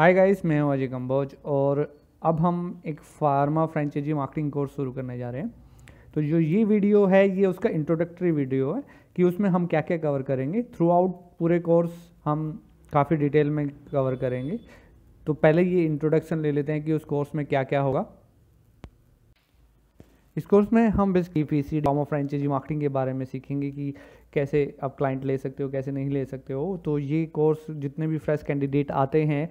hi guys मैं हूं अजय कम्बोज और अब हम एक फार्मा फ्रेंचाइजी मार्केटिंग कोर्स शुरू करने जा रहे हैं तो जो ये वीडियो है ये उसका इंट्रोडक्टरी वीडियो है कि उसमें हम क्या क्या कवर करेंगे थ्रू आउट पूरे कोर्स हम काफ़ी डिटेल में कवर करेंगे तो पहले ये इंट्रोडक्शन ले लेते हैं कि उस कोर्स में क्या क्या होगा इस कोर्स में हम बेस की पी सी डॉमो फ्रेंचाइजी मार्केटिंग के बारे में सीखेंगे कि कैसे आप क्लाइंट ले सकते हो कैसे नहीं ले सकते हो तो ये कोर्स जितने भी फ्रेश कैंडिडेट आते हैं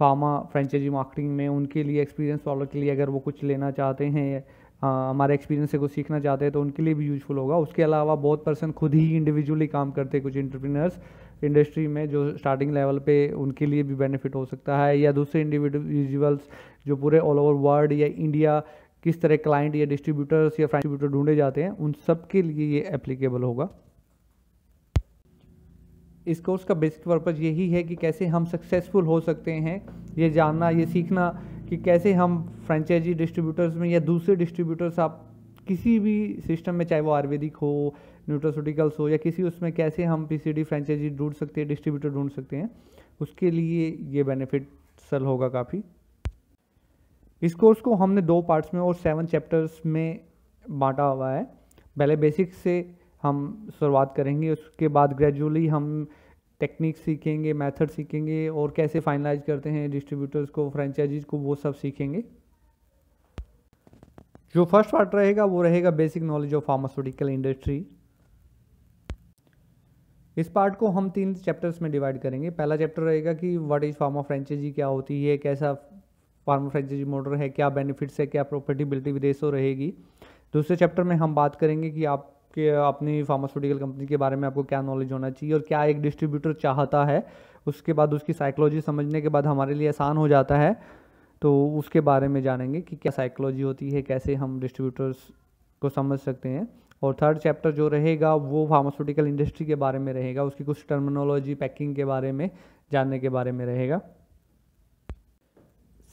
फार्मा फ्रेंचाइजी मार्केटिंग में उनके लिए एक्सपीरियंस वालों के लिए अगर वो कुछ लेना चाहते हैं हमारे एक्सपीरियंस से कुछ सीखना चाहते हैं तो उनके लिए भी यूजफुल होगा उसके अलावा बहुत पर्सन खुद ही इंडिविजुअली काम करते हैं कुछ इंटरप्रीनर्स इंडस्ट्री में जो स्टार्टिंग लेवल पे उनके लिए भी बेनिफिट हो सकता है या दूसरे इंडिविजुअल्स जो पूरे ऑल ओवर वर्ल्ड या इंडिया किस तरह क्लाइंट या डिस्ट्रीब्यूटर्स या डिस्ट्रीब्यूटर ढूंढे जाते हैं उन सब के लिए ये एप्लीकेबल होगा इस कोर्स का बेसिक पर्पज़ यही है कि कैसे हम सक्सेसफुल हो सकते हैं ये जानना ये सीखना कि कैसे हम फ्रेंचाइजी डिस्ट्रीब्यूटर्स में या दूसरे डिस्ट्रीब्यूटर्स आप किसी भी सिस्टम में चाहे वो आयुर्वेदिक हो न्यूट्रोसूटिकल्स हो या किसी उसमें कैसे हम पीसीडी फ्रेंचाइजी ढूंढ सकते हैं डिस्ट्रीब्यूटर ढूंढ सकते हैं उसके लिए ये बेनिफिट सल होगा काफ़ी इस कोर्स को हमने दो पार्ट्स में और सेवन चैप्टर्स में बांटा हुआ है पहले बेसिक से हम शुरुआत करेंगे उसके बाद ग्रेजुअली हम टेक्निक सीखेंगे मेथड सीखेंगे और कैसे फाइनलाइज करते हैं डिस्ट्रीब्यूटर्स को फ्रेंचाइजीज को वो सब सीखेंगे जो फर्स्ट पार्ट रहेगा वो रहेगा basic knowledge of pharmaceutical industry इस पार्ट को हम तीन चैप्टर्स में डिवाइड करेंगे पहला चैप्टर रहेगा कि व्हाट इज़ फार्मा फ्रेंचाइजी क्या होती है कैसा फार्मा फ्रेंचाइजी मॉडल है क्या बेनिफिट्स है क्या प्रॉफिटेबिलिटी विदेशों रहेगी दूसरे चैप्टर में हम बात करेंगे कि आप कि अपनी फार्मास्यूटिकल कंपनी के बारे में आपको क्या नॉलेज होना चाहिए और क्या एक डिस्ट्रीब्यूटर चाहता है उसके बाद उसकी साइकोलॉजी समझने के बाद हमारे लिए आसान हो जाता है तो उसके बारे में जानेंगे कि क्या साइकोलॉजी होती है कैसे हम डिस्ट्रीब्यूटर्स को समझ सकते हैं और थर्ड चैप्टर जो रहेगा वो फार्मास्यूटिकल इंडस्ट्री के बारे में रहेगा उसकी कुछ टर्मिनोलॉजी पैकिंग के बारे में जानने के बारे में रहेगा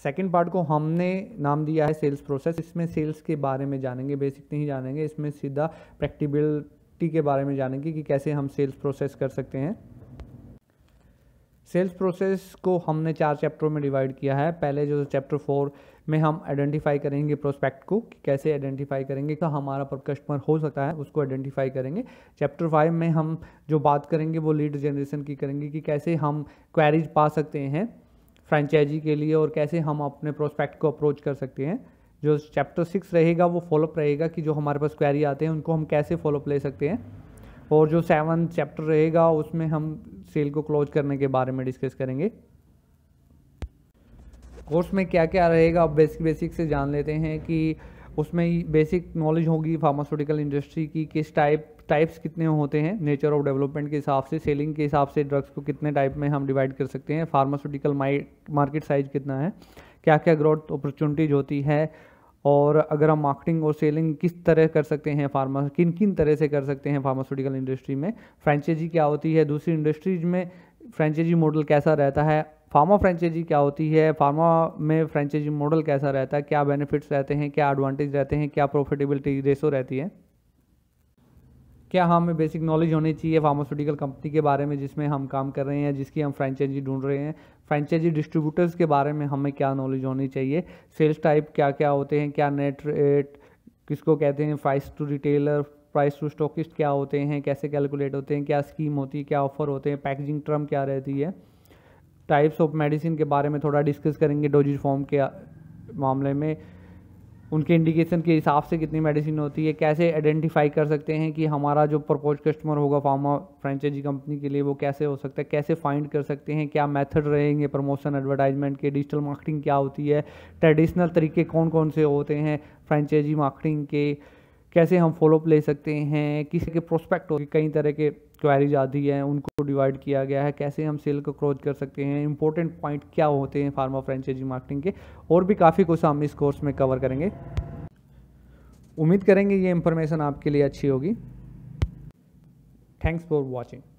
सेकेंड पार्ट को हमने नाम दिया है सेल्स प्रोसेस इसमें सेल्स के बारे में जानेंगे बेसिक नहीं जानेंगे इसमें सीधा प्रैक्टिबिलिटी के बारे में जानेंगे कि कैसे हम सेल्स प्रोसेस कर सकते हैं सेल्स प्रोसेस को हमने चार चैप्टरों में डिवाइड किया है पहले जो चैप्टर फोर में हम आइडेंटिफाई करेंगे प्रोस्पेक्ट को कि कैसे आइडेंटिफाई करेंगे क्या हमारा कस्टमर हो सकता है उसको आइडेंटिफाई करेंगे चैप्टर फाइव में हम जो बात करेंगे वो लीड जनरेशन की करेंगे कि कैसे हम क्वेरीज पा सकते हैं फ्रेंचाइजी के लिए और कैसे हम अपने प्रोस्पेक्ट को अप्रोच कर सकते हैं जो चैप्टर सिक्स रहेगा वो फॉलोअप रहेगा कि जो हमारे पास क्वेरी आते हैं उनको हम कैसे फॉलोअप ले सकते हैं और जो सेवन चैप्टर रहेगा उसमें हम सेल को क्लोज करने के बारे में डिस्कस करेंगे कोर्स में क्या क्या रहेगा आप बेसिक बेसिक से जान लेते हैं कि उसमें बेसिक नॉलेज होगी फार्मास्यूटिकल इंडस्ट्री की किस टाइप टाइप्स कितने होते हैं नेचर ऑफ डेवलपमेंट के हिसाब से सेलिंग के हिसाब से ड्रग्स को कितने टाइप में हम डिवाइड कर सकते हैं फार्मास्यूटिकल मार्केट साइज कितना है क्या क्या ग्रोथ अपॉर्चुनिटीज होती है और अगर हम मार्केटिंग और सेलिंग किस तरह कर सकते हैं फार्मा किन किन तरह से कर सकते हैं फार्मास्यूटिकल इंडस्ट्री में फ्रेंचाइजी क्या होती है दूसरी इंडस्ट्रीज में फ्रेंचाइजी मॉडल कैसा रहता है फार्मा फ्रेंचाइजी क्या होती है फार्मा में फ्रेंचाइजी मॉडल कैसा रहता है क्या बेनिफिट्स रहते हैं क्या एडवांटेज रहते हैं क्या प्रॉफिटेबिलिटी रेसो रहती है क्या हमें बेसिक नॉलेज होनी चाहिए फार्मास्यूटिकल कंपनी के बारे में जिसमें हम काम कर रहे हैं जिसकी हम फ्रेंचाइजी ढूंढ रहे हैं फ्रेंचाइजी डिस्ट्रीब्यूटर्स के बारे में हमें क्या नॉलेज होनी चाहिए सेल्स टाइप क्या क्या होते हैं क्या नेट रेट किसको कहते हैं price to retailer price to stockist क्या होते हैं कैसे कैलकुलेट होते हैं क्या स्कीम होती है क्या ऑफर होते हैं पैकेजिंग टर्म क्या रहती है टाइप्स ऑफ मेडिसिन के बारे में थोड़ा डिस्कस करेंगे डोजिज फॉर्म के मामले में उनके इंडिकेशन के हिसाब से कितनी मेडिसिन होती है कैसे आइडेंटिफाई कर सकते हैं कि हमारा जो प्रपोज कस्टमर होगा फार्मा फ्रेंचाइजी कंपनी के लिए वो कैसे हो सकता है कैसे फाइंड कर सकते हैं क्या मेथड रहेंगे प्रमोशन एडवर्टाइजमेंट के डिजिटल मार्केटिंग क्या होती है ट्रेडिशनल तरीके कौन कौन से होते हैं फ्रेंचाइजी मार्केटिंग के कैसे हम फॉलोअप ले सकते हैं किसी के प्रोस्पेक्ट हो कई तरह के क्वेरीज आती हैं उनको डिवाइड किया गया है कैसे हम सेल को क्रोज कर सकते हैं इंपॉर्टेंट पॉइंट क्या होते हैं फार्मा फ्रेंचाइजी मार्केटिंग के और भी काफ़ी कुछ हम इस कोर्स में कवर करेंगे उम्मीद करेंगे ये इंफॉर्मेशन आपके लिए अच्छी होगी थैंक्स फॉर वॉचिंग